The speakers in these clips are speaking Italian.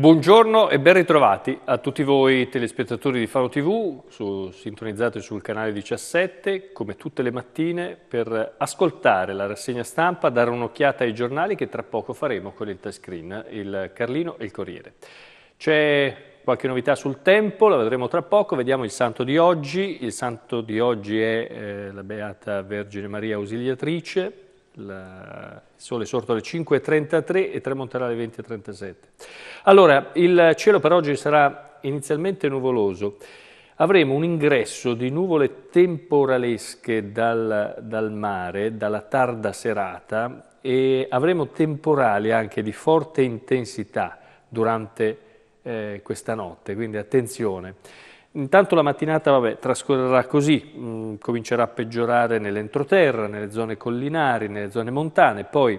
Buongiorno e ben ritrovati a tutti voi telespettatori di Faro TV, su, sintonizzate sul canale 17 come tutte le mattine per ascoltare la rassegna stampa, dare un'occhiata ai giornali che tra poco faremo con il touchscreen, il Carlino e il Corriere. C'è qualche novità sul tempo, la vedremo tra poco, vediamo il santo di oggi, il santo di oggi è eh, la Beata Vergine Maria Ausiliatrice, eh, il sole è sorto alle 5.33 e tramonterà alle 20.37. Allora, il cielo per oggi sarà inizialmente nuvoloso. Avremo un ingresso di nuvole temporalesche dal, dal mare, dalla tarda serata, e avremo temporali anche di forte intensità durante eh, questa notte, quindi attenzione. Intanto la mattinata vabbè, trascorrerà così, mh, mm, comincerà a peggiorare nell'entroterra, nelle zone collinari, nelle zone montane, poi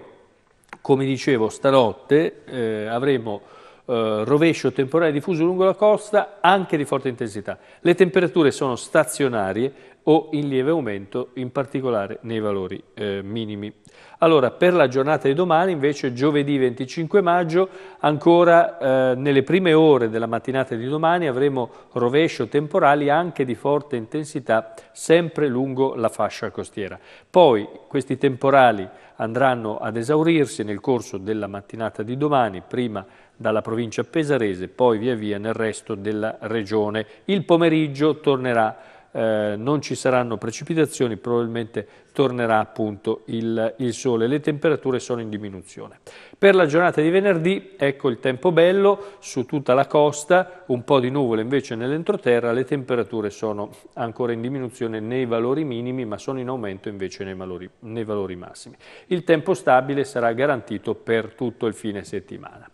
come dicevo stanotte eh, avremo eh, rovescio temporale diffuso lungo la costa anche di forte intensità. Le temperature sono stazionarie, o in lieve aumento, in particolare nei valori eh, minimi. Allora, per la giornata di domani, invece, giovedì 25 maggio, ancora eh, nelle prime ore della mattinata di domani avremo rovescio temporali anche di forte intensità, sempre lungo la fascia costiera. Poi questi temporali andranno ad esaurirsi nel corso della mattinata di domani, prima dalla provincia pesarese, poi via via nel resto della regione. Il pomeriggio tornerà eh, non ci saranno precipitazioni, probabilmente tornerà appunto il, il sole. Le temperature sono in diminuzione. Per la giornata di venerdì, ecco il tempo bello, su tutta la costa, un po' di nuvole invece nell'entroterra, le temperature sono ancora in diminuzione nei valori minimi, ma sono in aumento invece nei valori, nei valori massimi. Il tempo stabile sarà garantito per tutto il fine settimana.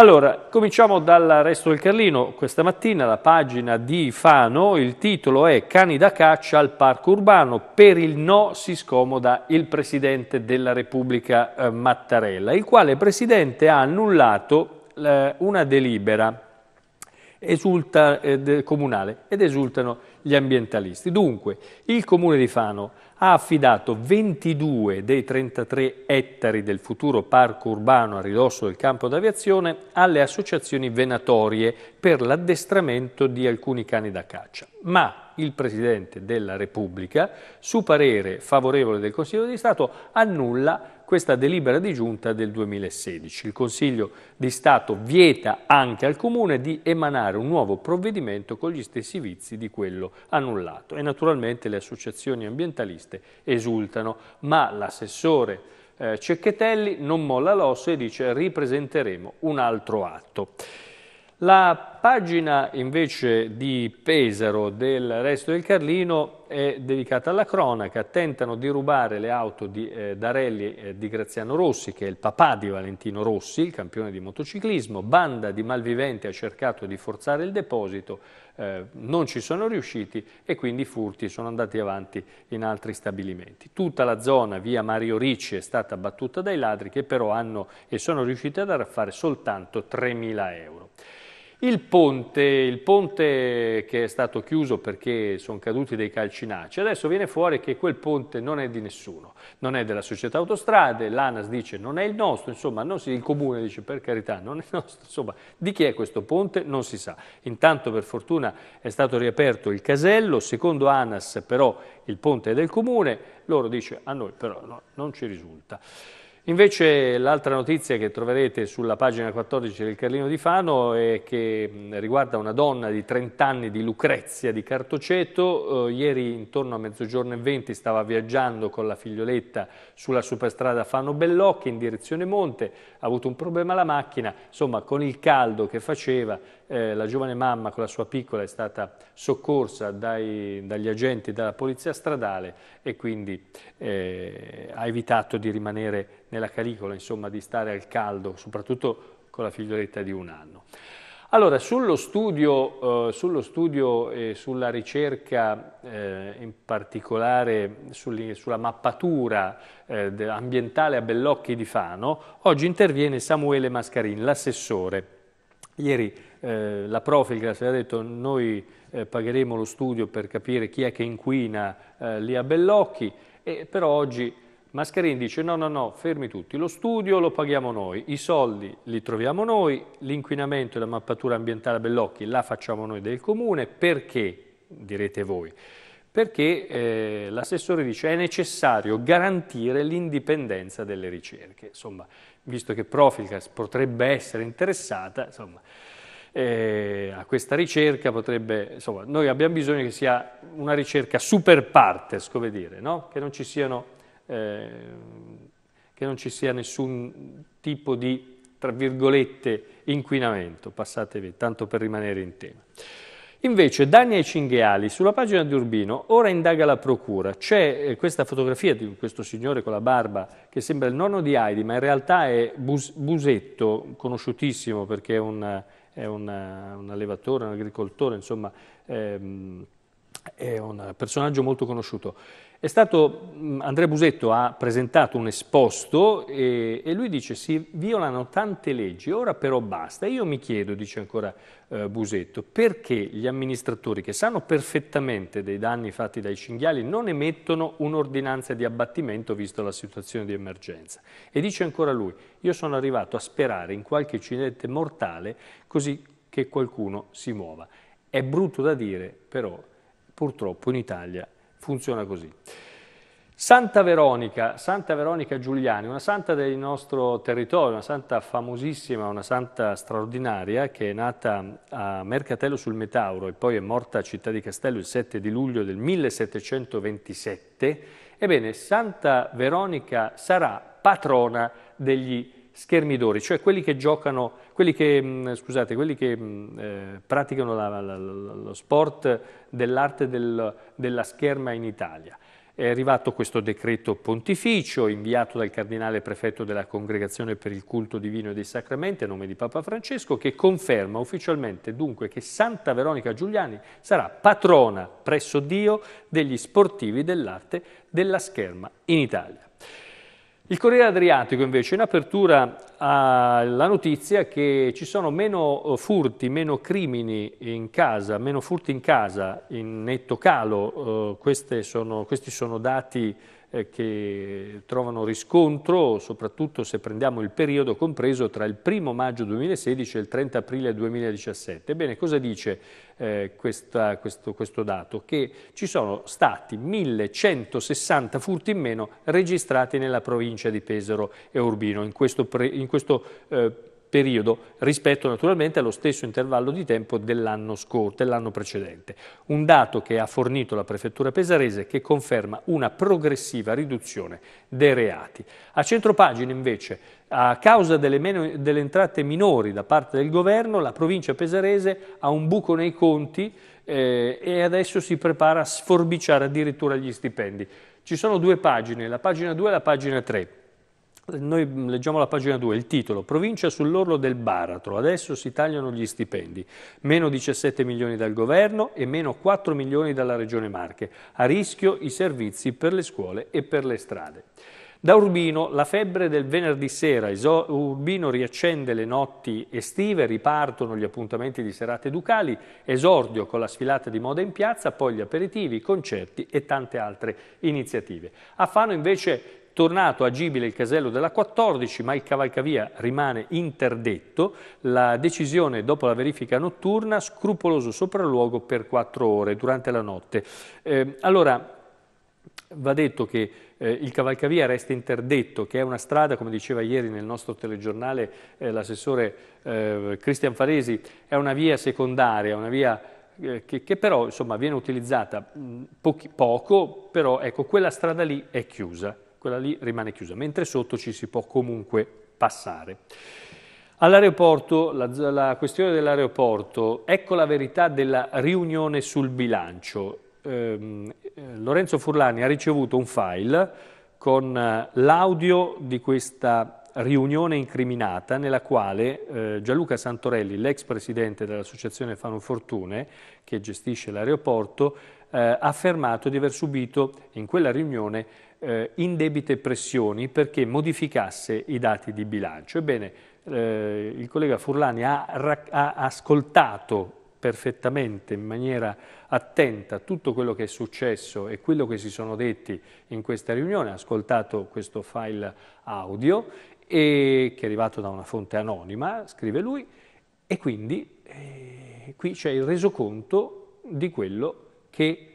Allora, cominciamo dal resto del Carlino. Questa mattina la pagina di Fano, il titolo è Cani da caccia al parco urbano, per il no si scomoda il Presidente della Repubblica eh, Mattarella, il quale Presidente ha annullato eh, una delibera esulta, eh, comunale ed esultano gli ambientalisti. Dunque, il Comune di Fano ha affidato 22 dei 33 ettari del futuro parco urbano a ridosso del campo d'aviazione alle associazioni venatorie per l'addestramento di alcuni cani da caccia. Ma il Presidente della Repubblica, su parere favorevole del Consiglio di Stato, annulla questa delibera di giunta del 2016. Il Consiglio di Stato vieta anche al Comune di emanare un nuovo provvedimento con gli stessi vizi di quello annullato e naturalmente le associazioni ambientaliste esultano, ma l'assessore eh, Cecchetelli non molla l'osso e dice ripresenteremo un altro atto. La pagina invece di Pesaro del resto del Carlino è dedicata alla cronaca. Tentano di rubare le auto di eh, Darelli eh, di Graziano Rossi, che è il papà di Valentino Rossi, il campione di motociclismo. Banda di malviventi ha cercato di forzare il deposito, eh, non ci sono riusciti e quindi i furti sono andati avanti in altri stabilimenti. Tutta la zona via Mario Ricci è stata battuta dai ladri che però hanno e sono riusciti ad arraffare soltanto 3.000 euro. Il ponte, il ponte, che è stato chiuso perché sono caduti dei calcinacci, adesso viene fuori che quel ponte non è di nessuno, non è della società autostrade, l'ANAS dice non è il nostro, insomma si, il comune dice per carità non è il nostro, insomma di chi è questo ponte non si sa. Intanto per fortuna è stato riaperto il casello, secondo ANAS però il ponte è del comune, loro dice a noi però no, non ci risulta. Invece l'altra notizia che troverete sulla pagina 14 del Carlino di Fano è che riguarda una donna di 30 anni di Lucrezia di Cartoceto. Eh, ieri intorno a mezzogiorno e 20 stava viaggiando con la figlioletta sulla superstrada Fano Bellocchi in direzione Monte, ha avuto un problema alla macchina, insomma con il caldo che faceva eh, la giovane mamma con la sua piccola è stata soccorsa dai, dagli agenti della polizia stradale e quindi eh, ha evitato di rimanere nella calicola, insomma di stare al caldo, soprattutto con la figlioletta di un anno. Allora, sullo studio, eh, sullo studio e sulla ricerca, eh, in particolare sul, sulla mappatura eh, ambientale a Bellocchi di Fano, oggi interviene Samuele Mascarin, l'assessore Ieri eh, la Profilgas ha detto noi eh, pagheremo lo studio per capire chi è che inquina eh, lì a Bellocchi, e, però oggi Mascherini dice no, no, no, fermi tutti, lo studio lo paghiamo noi, i soldi li troviamo noi, l'inquinamento e la mappatura ambientale a Bellocchi la facciamo noi del comune, perché direte voi? perché eh, l'assessore dice è necessario garantire l'indipendenza delle ricerche. Insomma, visto che Profilcas potrebbe essere interessata insomma, eh, a questa ricerca, potrebbe, insomma, noi abbiamo bisogno che sia una ricerca super partes, come dire, no? che, non ci siano, eh, che non ci sia nessun tipo di, tra virgolette, inquinamento, passatevi, tanto per rimanere in tema. Invece Dania e Cinghiali, sulla pagina di Urbino, ora indaga la procura. C'è eh, questa fotografia di questo signore con la barba che sembra il nonno di Heidi, ma in realtà è Bus Busetto, conosciutissimo perché è un, è un, un allevatore, un agricoltore, insomma... Ehm, è un personaggio molto conosciuto. Stato, mm, Andrea Busetto ha presentato un esposto e, e, lui dice si violano tante leggi, ora però basta. Io mi chiedo, dice ancora eh, Busetto, perché gli amministratori che sanno perfettamente dei danni fatti dai cinghiali non emettono un'ordinanza di abbattimento visto la situazione di emergenza. E dice ancora lui, io sono arrivato a sperare in qualche incidente mortale così che qualcuno si muova. È brutto da dire, però Purtroppo in Italia funziona così. Santa Veronica, Santa Veronica Giuliani, una santa del nostro territorio, una santa famosissima, una santa straordinaria che è nata a Mercatello sul Metauro e poi è morta a Città di Castello il 7 di luglio del 1727. Ebbene, Santa Veronica sarà patrona degli schermidori, cioè quelli che giocano, quelli che, mm, scusate, quelli che mm, eh, praticano la, la, lo sport dell'arte del, della scherma in Italia. È arrivato questo decreto pontificio inviato dal cardinale prefetto della Congregazione per il culto divino e dei sacramenti a nome di Papa Francesco che conferma ufficialmente dunque che Santa Veronica Giuliani sarà patrona presso Dio degli sportivi dell'arte della scherma in Italia. Il Corriere Adriatico invece in apertura ha la notizia che ci sono meno eh, furti, meno crimini in casa, meno furti in casa in netto calo, eh, sono, questi sono dati eh, che trovano riscontro soprattutto se prendiamo il periodo compreso tra il 1 maggio 2016 e il 30 aprile 2017. Ebbene, cosa dice eh, questa, questo, questo dato? Che ci sono stati 1160 furti in meno registrati nella provincia di Pesaro e Urbino in questo, pre, in questo eh, periodo rispetto naturalmente allo stesso intervallo di tempo dell'anno dell precedente. Un dato che ha fornito la Prefettura pesarese che conferma una progressiva riduzione dei reati. A centropagina invece, a causa delle, meno, delle entrate minori da parte del governo, la provincia pesarese ha un buco nei conti eh, e adesso si prepara a sforbiciare addirittura gli stipendi. Ci sono due pagine, la pagina 2 e la pagina 3. Noi mm, leggiamo la pagina 2, il titolo, provincia sull'orlo del baratro, adesso si tagliano gli stipendi, meno 17 milioni dal governo e meno 4 milioni dalla regione Marche, a rischio i servizi per le scuole e per le strade. Da Urbino la febbre del venerdì sera, Urbino riaccende le notti estive, ripartono gli appuntamenti di serate ducali, esordio con la sfilata di moda in piazza, poi gli aperitivi, concerti e tante altre iniziative. A Fano invece tornato agibile il casello della 14, ma il cavalcavia rimane interdetto. La decisione dopo la verifica notturna, scrupoloso sopralluogo per 4 ore durante la notte. Eh, allora, va detto che eh, il cavalcavia resta interdetto, che è una strada, come diceva ieri nel nostro telegiornale eh, l'assessore eh, Cristian Faresi, è una via secondaria, una via eh, che, che, però insomma, viene utilizzata mm, pochi, poco, però ecco, quella strada lì è chiusa quella lì rimane chiusa, mentre sotto ci si può comunque passare. All'aeroporto, la, la questione dell'aeroporto, ecco la verità della riunione sul bilancio. Ehm, eh, Lorenzo Furlani ha ricevuto un file con eh, l'audio di questa riunione incriminata nella quale eh, Gianluca Santorelli, l'ex presidente dell'associazione Fano Fortune, che gestisce l'aeroporto, eh, ha affermato di aver subito in quella riunione eh, indebite pressioni perché modificasse i dati di bilancio. Ebbene, eh, il collega Furlani ha, ha ascoltato perfettamente, in maniera attenta, tutto quello che è successo e quello che si sono detti in questa riunione, ha ascoltato questo file audio e, che è arrivato da una fonte anonima, scrive lui, e quindi eh, qui c'è il resoconto di quello che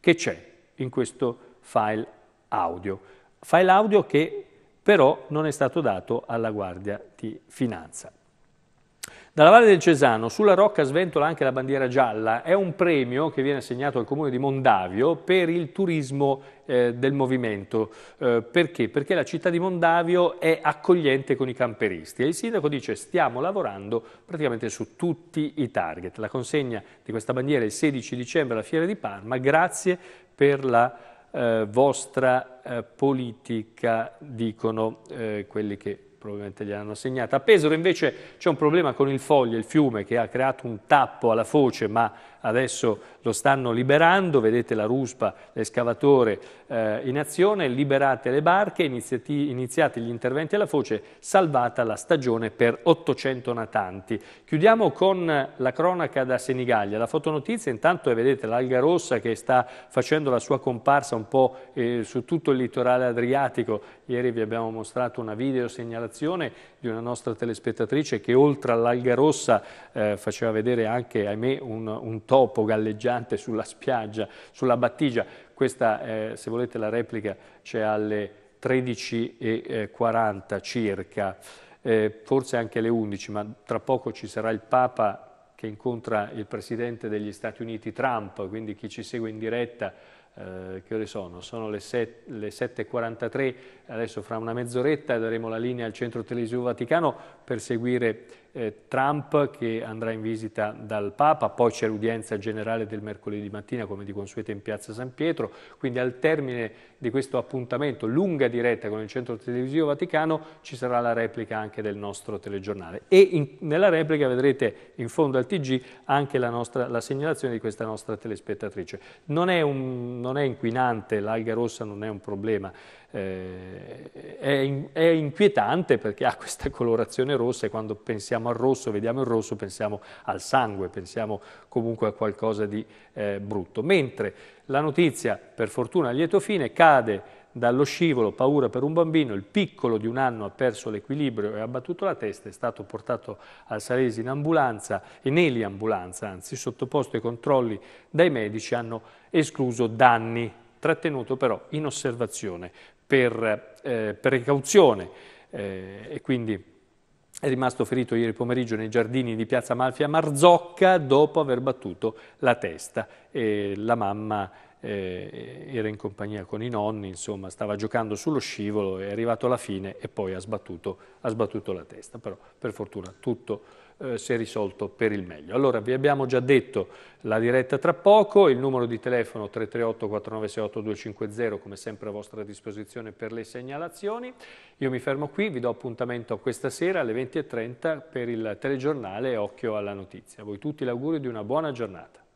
c'è in questo file audio. File audio che però non è stato dato alla Guardia di Finanza. Dalla Valle del Cesano, sulla rocca sventola anche la bandiera gialla, è un premio che viene assegnato al comune di Mondavio per il turismo eh, del movimento. Eh, perché? Perché la città di Mondavio è accogliente con i camperisti e il sindaco dice stiamo lavorando praticamente su tutti i target. La consegna di questa bandiera è il 16 dicembre alla Fiera di Parma, grazie per la eh, vostra eh, politica, dicono eh, quelli che probabilmente gliel'hanno assegnata. A Pesaro invece c'è un problema con il foglio, il fiume, che ha creato un tappo alla foce, ma adesso lo stanno liberando, vedete la ruspa, l'escavatore eh, in azione, liberate le barche, iniziati, iniziati gli interventi alla foce, salvata la stagione per 800 natanti. Chiudiamo con la cronaca da Senigallia, la fotonotizia intanto è, vedete, l'alga rossa che sta facendo la sua comparsa un po' eh, su tutto il litorale adriatico, ieri vi abbiamo mostrato una video segnalazione di una nostra telespettatrice che oltre all'alga rossa eh, faceva vedere anche, ahimè, un, un topo galleggiante sulla spiaggia, sulla battigia. Questa, eh, se volete la replica, c'è alle 13.40 eh, circa, eh, forse anche alle 11, ma tra poco ci sarà il Papa che incontra il Presidente degli Stati Uniti Trump, quindi chi ci segue in diretta eh, che ore sono? Sono le, set, le 7.43, adesso fra una mezz'oretta daremo la linea al Centro Televisivo Vaticano per seguire eh, Trump che andrà in visita dal Papa, poi c'è l'udienza generale del mercoledì mattina come di consueto in piazza San Pietro, quindi al termine di questo appuntamento, lunga diretta con il centro televisivo Vaticano, ci sarà la replica anche del nostro telegiornale e in, nella replica vedrete in fondo al TG anche la, nostra, la segnalazione di questa nostra telespettatrice. Non è, un, non è inquinante, l'alga rossa non è un problema, eh, è, in, è, inquietante perché ha questa colorazione rossa e quando pensiamo al rosso, vediamo il rosso, pensiamo al sangue, pensiamo comunque a qualcosa di eh, brutto. Mentre la notizia, per fortuna a lieto fine, cade dallo scivolo, paura per un bambino, il piccolo di un anno ha perso l'equilibrio e ha battuto la testa, è stato portato al Salesi in ambulanza, in eliambulanza, anzi, sottoposto ai controlli dai medici, hanno escluso danni, trattenuto però in osservazione per eh, precauzione eh, e quindi è rimasto ferito ieri pomeriggio nei giardini di Piazza Malfia Marzocca dopo aver battuto la testa e la mamma eh, era in compagnia con i nonni, insomma, stava giocando sullo scivolo, è arrivato alla fine e poi ha sbattuto, ha sbattuto la testa, però per fortuna tutto eh, si è risolto per il meglio. Allora vi abbiamo già detto la diretta tra poco, il numero di telefono 338 4968 250 come sempre a vostra disposizione per le segnalazioni. Io mi fermo qui, vi do appuntamento questa sera alle 20.30 per il telegiornale Occhio alla Notizia. A voi tutti l'augurio di una buona giornata.